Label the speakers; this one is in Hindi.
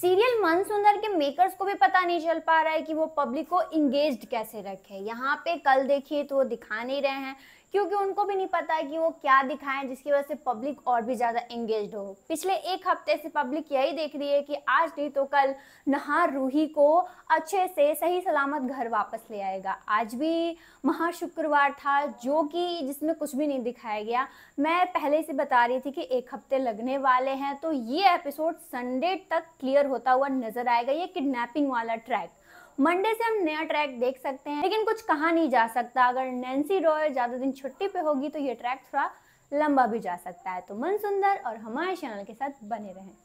Speaker 1: सीरियल मन सुंदर के मेकर्स को भी पता नहीं चल पा रहा है कि वो पब्लिक को इंगेज कैसे रखे यहाँ पे कल देखिए तो वो दिखा नहीं रहे हैं क्योंकि उनको भी नहीं पता है कि वो क्या दिखाएं जिसकी वजह से पब्लिक और भी ज़्यादा एंगेज हो पिछले एक हफ्ते से पब्लिक यही देख रही है कि आज नहीं तो कल नहा रूही को अच्छे से सही सलामत घर वापस ले आएगा आज भी महाशुक्रवार था जो कि जिसमें कुछ भी नहीं दिखाया गया मैं पहले से बता रही थी कि एक हफ्ते लगने वाले हैं तो ये एपिसोड संडे तक क्लियर होता हुआ नज़र आएगा ये किडनैपिंग वाला ट्रैक मंडे से हम नया ट्रैक देख सकते हैं लेकिन कुछ कहा नहीं जा सकता अगर नैन्सी रॉय ज़्यादा दिन छुट्टी पे होगी तो ये ट्रैक थोड़ा लंबा भी जा सकता है तो मन सुंदर और हमारे चैनल के साथ बने रहें